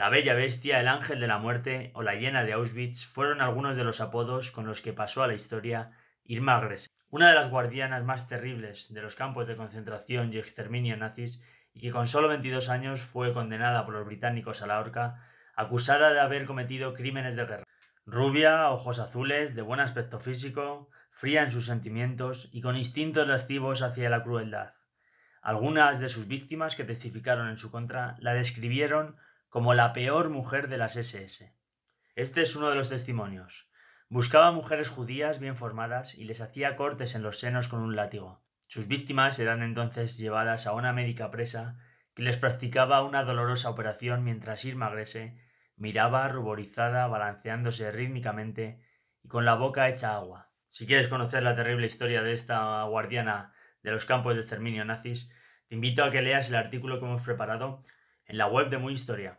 La Bella Bestia, el Ángel de la Muerte o la Hiena de Auschwitz fueron algunos de los apodos con los que pasó a la historia Irma una de las guardianas más terribles de los campos de concentración y exterminio nazis y que con solo 22 años fue condenada por los británicos a la horca, acusada de haber cometido crímenes de guerra. Rubia, ojos azules, de buen aspecto físico, fría en sus sentimientos y con instintos lascivos hacia la crueldad. Algunas de sus víctimas que testificaron en su contra la describieron como la peor mujer de las SS. Este es uno de los testimonios. Buscaba mujeres judías bien formadas y les hacía cortes en los senos con un látigo. Sus víctimas eran entonces llevadas a una médica presa que les practicaba una dolorosa operación mientras Irma Grese miraba ruborizada, balanceándose rítmicamente y con la boca hecha agua. Si quieres conocer la terrible historia de esta guardiana de los campos de exterminio nazis, te invito a que leas el artículo que hemos preparado en la web de Muy Historia.